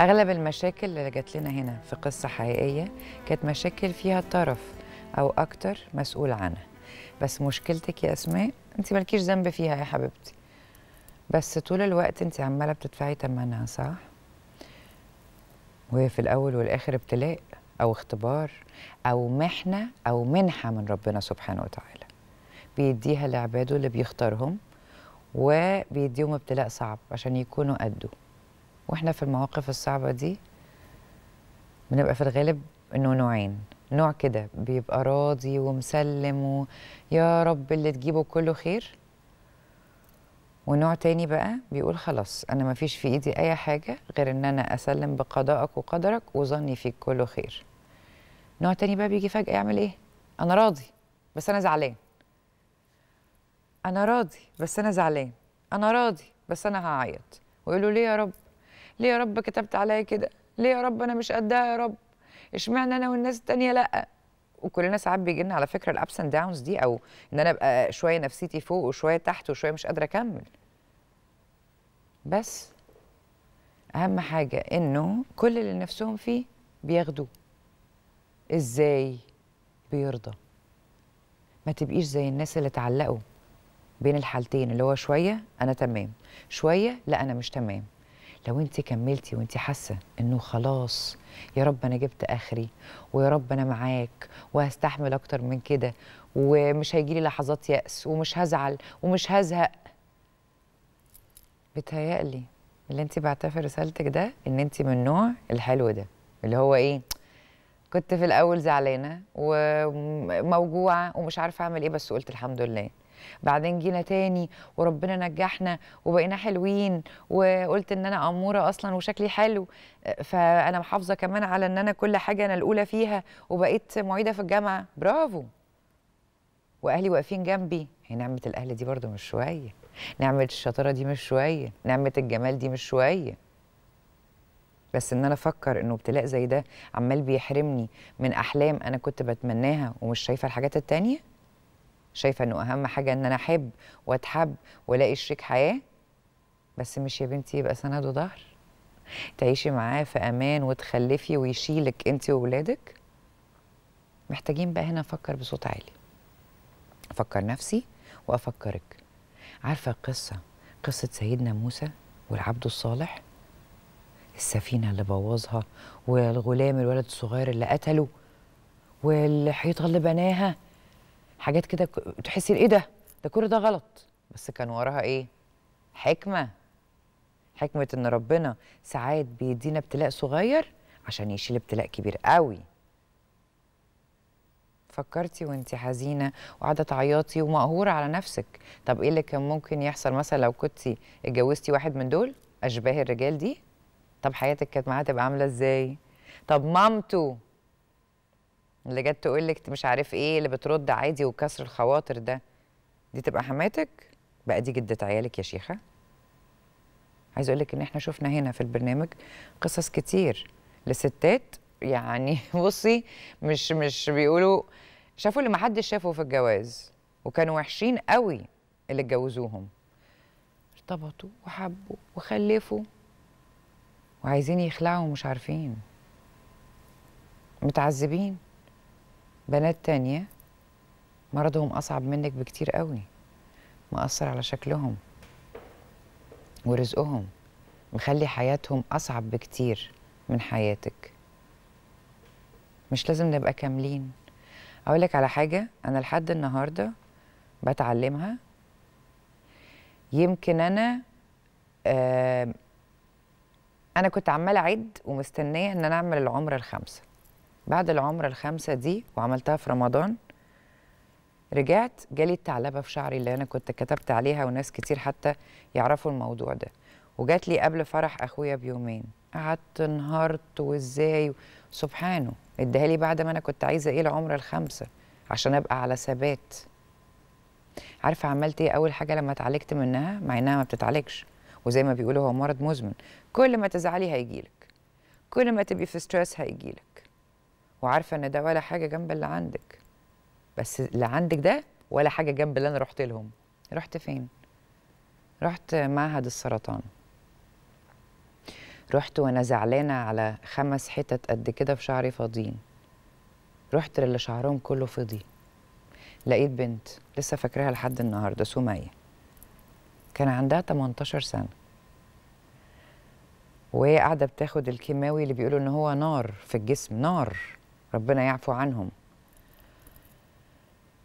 اغلب المشاكل اللي جات لنا هنا في قصه حقيقيه كانت مشاكل فيها طرف او اكتر مسؤول عنها بس مشكلتك يا اسماء انت مالكيش ذنب فيها يا حبيبتي بس طول الوقت انت عماله بتدفعي ثمنها صح وهي في الاول والاخر ابتلاء او اختبار او محنه او منحه من ربنا سبحانه وتعالى بيديها لعباده اللي بيختارهم وبيديهم ابتلاء صعب عشان يكونوا قده واحنا في المواقف الصعبه دي بنبقى في الغالب انه نوعين نوع كده بيبقى راضي ومسلم ويا رب اللي تجيبه كله خير ونوع تاني بقى بيقول خلاص انا ما فيش في ايدي اي حاجه غير ان انا اسلم بقضائك وقدرك وظني فيك كله خير نوع تاني بقى بيجي فجاه يعمل ايه انا راضي بس انا زعلان انا راضي بس انا زعلان انا راضي بس انا هعيط ويقولوا ليه يا رب ليه يا رب كتبت عليا كده ليه يا رب انا مش قدها يا رب اشمعنى انا والناس التانية لا وكلنا ساعات بيجي لنا على فكره الابس اند داونز دي او ان انا ابقى شويه نفسيتي فوق وشويه تحت وشويه مش قادره اكمل بس اهم حاجه انه كل اللي نفسهم فيه بياخدوه ازاي بيرضى ما تبقيش زي الناس اللي اتعلقوا بين الحالتين اللي هو شويه انا تمام شويه لا انا مش تمام لو انت كملتي وانت حاسه انه خلاص يا رب انا جبت اخري ويا رب انا معاك وهستحمل اكتر من كده ومش هيجيلي لحظات يأس ومش هزعل ومش هزهق بتهيألي اللي انت بعتها في رسالتك ده ان انت من النوع الحلو ده اللي هو ايه كنت في الاول زعلانه وموجوعه ومش عارفه اعمل ايه بس قلت الحمد لله بعدين جينا تاني وربنا نجحنا وبقينا حلوين وقلت ان انا اموره اصلا وشكلي حلو فانا محافظه كمان على ان انا كل حاجه انا الاولى فيها وبقيت معيده في الجامعه برافو واهلي واقفين جنبي هي نعمه الاهل دي برضو مش شويه نعمه الشطاره دي مش شويه نعمه الجمال دي مش شويه بس ان انا افكر انه ابتلاء زي ده عمال بيحرمني من احلام انا كنت بتمناها ومش شايفه الحاجات التانيه شايفه انه اهم حاجه ان انا احب واتحب والاقي شريك حياه بس مش يا بنتي يبقى سند وظهر تعيشي معاه في امان وتخلفي ويشيلك انت واولادك محتاجين بقى هنا افكر بصوت عالي افكر نفسي وافكرك عارفه القصه قصه سيدنا موسى والعبد الصالح السفينة اللي بوظها والغلام الولد الصغير اللي قتله والحيطة اللي بناها حاجات كده تحسي ايه ده ده كل ده غلط بس كان وراها ايه حكمة حكمة ان ربنا ساعات بيدينا ابتلاء صغير عشان يشيل ابتلاء كبير قوي فكرتي وانتي حزينه وقاعده تعيطي ومقهوره على نفسك طب ايه اللي كان ممكن يحصل مثلا لو كنتي اتجوزتي واحد من دول اشباه الرجال دي طب حياتك كانت معاه تبقى عامله ازاي طب مامته اللي جت تقول لك مش عارف ايه اللي بترد عادي وكسر الخواطر ده دي تبقى حماتك بقى دي جده عيالك يا شيخه عايز اقول لك ان احنا شفنا هنا في البرنامج قصص كتير لستات يعني بصي مش مش بيقولوا شافوا اللي ما حدش شافه في الجواز وكانوا وحشين قوي اللي اتجوزوهم ارتبطوا وحبوا وخلفوا وعايزين يخلعوا ومش عارفين متعذبين بنات تانية مرضهم أصعب منك بكتير قوي مأثر على شكلهم ورزقهم مخلي حياتهم أصعب بكتير من حياتك مش لازم نبقى كاملين أقولك على حاجة أنا لحد النهاردة بتعلمها يمكن أنا آه انا كنت عماله اعد ومستنيه ان انا اعمل العمره الخامسه بعد العمره الخامسه دي وعملتها في رمضان رجعت جالي الثعلبه في شعري اللي انا كنت كتبت عليها وناس كتير حتى يعرفوا الموضوع ده وجات لي قبل فرح اخويا بيومين قعدت انهارت وازاي سبحانه اديها لي بعد ما انا كنت عايزه ايه العمره الخامسه عشان ابقى على ثبات عارفه عملت ايه اول حاجه لما اتعالجت منها مع انها ما بتتعالجش وزي ما بيقولوا هو مرض مزمن كل ما تزعلي هيجيلك كل ما تبقي في ستريس هيجيلك وعارفه ان ده ولا حاجه جنب اللي عندك بس اللي عندك ده ولا حاجه جنب اللي انا رحت لهم رحت فين رحت معهد السرطان رحت وانا زعلانه على خمس حتت قد كده في شعري فاضيين رحت للي شعرهم كله فضي لقيت بنت لسه فاكراها لحد النهارده سميه كان عندها 18 سنة وهي قاعدة بتاخد الكيماوي اللي بيقولوا إن هو نار في الجسم نار ربنا يعفو عنهم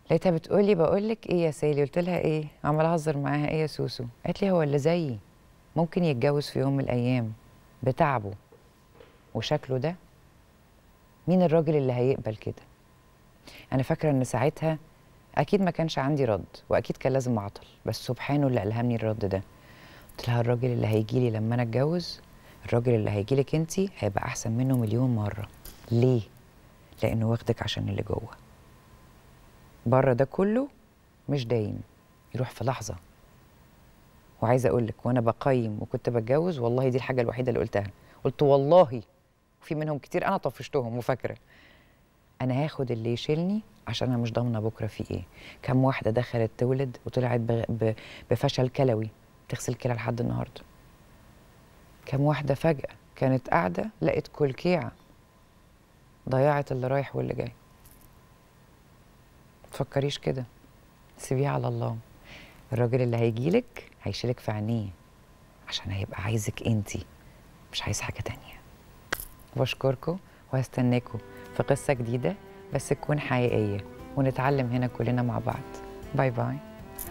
لقيتها بتقولي بقولك ايه يا سالي قلت لها ايه عمال اهزر معاها ايه يا سوسو قالت لي هو اللي زيي ممكن يتجوز في يوم من الايام بتعبه وشكله ده مين الراجل اللي هيقبل كده انا فاكره ان ساعتها اكيد ما كانش عندي رد واكيد كان لازم اعطل بس سبحانه اللي الهمني الرد ده قلت لها الراجل اللي هيجي لي لما انا اتجوز الراجل اللي هيجي لك انت هيبقى احسن منه مليون مره ليه لانه واخدك عشان اللي جوه بره ده كله مش دايم يروح في لحظه وعايزه اقول لك وانا بقيم وكنت بتجوز والله دي الحاجه الوحيده اللي قلتها قلت والله في منهم كتير انا طفشتهم وفاكره انا هاخد اللي يشيلني عشان انا مش ضامنه بكره في ايه كم واحده دخلت تولد وطلعت بفشل كلوي بتغسل كلى لحد النهارده كم واحده فجاه كانت قاعده لقت كل كيعه ضيعت اللي رايح واللي جاي تفكريش كده سيبيه على الله الراجل اللي هيجيلك هيشيلك في عينيه عشان هيبقى عايزك انتي مش عايز حاجه تانيه بشكركم وهستناكم في قصه جديده بس تكون حقيقيه ونتعلم هنا كلنا مع بعض باي باي